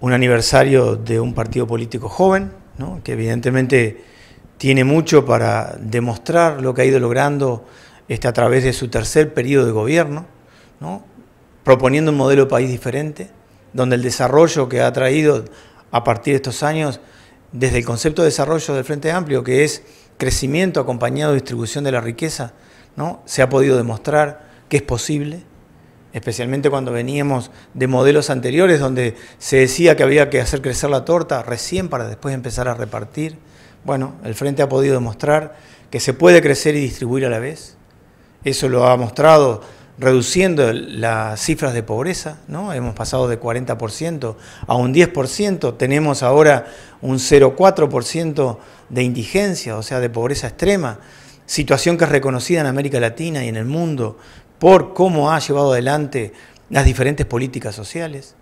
un aniversario de un partido político joven, que evidentemente tiene mucho para demostrar lo que ha ido logrando a través de su tercer periodo de gobierno, proponiendo un modelo de país diferente, donde el desarrollo que ha traído a partir de estos años, desde el concepto de desarrollo del Frente Amplio, que es crecimiento acompañado de distribución de la riqueza, ¿no? se ha podido demostrar que es posible especialmente cuando veníamos de modelos anteriores donde se decía que había que hacer crecer la torta recién para después empezar a repartir. Bueno, el Frente ha podido demostrar que se puede crecer y distribuir a la vez. Eso lo ha mostrado reduciendo las cifras de pobreza, ¿no? Hemos pasado de 40% a un 10%, tenemos ahora un 0,4% de indigencia, o sea, de pobreza extrema, situación que es reconocida en América Latina y en el mundo, por cómo ha llevado adelante las diferentes políticas sociales.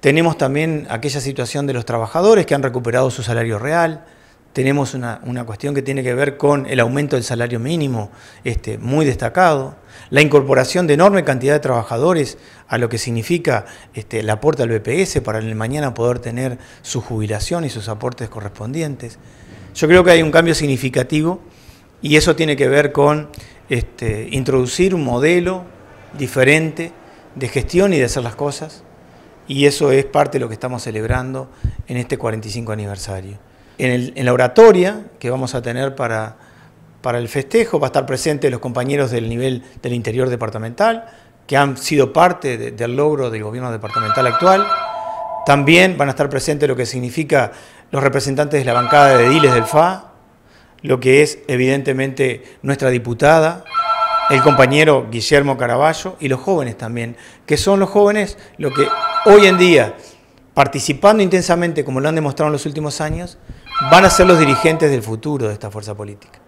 Tenemos también aquella situación de los trabajadores que han recuperado su salario real. Tenemos una, cuestión que tiene que ver con el aumento del salario mínimo, este, muy destacado. La incorporación de enorme cantidad de trabajadores a lo que significa este, el aporte al BPS para el mañana poder tener su jubilación y sus aportes correspondientes. Yo creo que hay un cambio significativo y eso tiene que ver con este, introducir un modelo diferente de gestión y de hacer las cosas, y eso es parte de lo que estamos celebrando en este 45 aniversario. En, el, en la oratoria que vamos a tener para, el festejo va a estar presente los compañeros del nivel del interior departamental, que han sido parte del logro del gobierno departamental actual. También van a estar presentes lo que significa los representantes de la bancada de Ediles del FA, lo que es evidentemente nuestra diputada, el compañero Guillermo Caraballo y los jóvenes también, que son los jóvenes lo que hoy en día, participando intensamente como lo han demostrado en los últimos años, van a ser los dirigentes del futuro de esta fuerza política.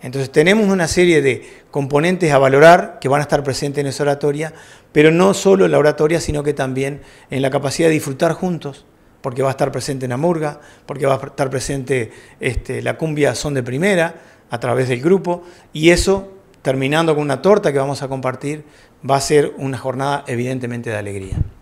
Entonces tenemos una serie de componentes a valorar que van a estar presentes en esa oratoria, pero no solo en la oratoria, sino que también en la capacidad de disfrutar juntos, porque va a estar presente Namurga, porque va a estar presente este, la cumbia Son de Primera a través del grupo, y eso, terminando con una torta que vamos a compartir, va a ser una jornada evidentemente de alegría.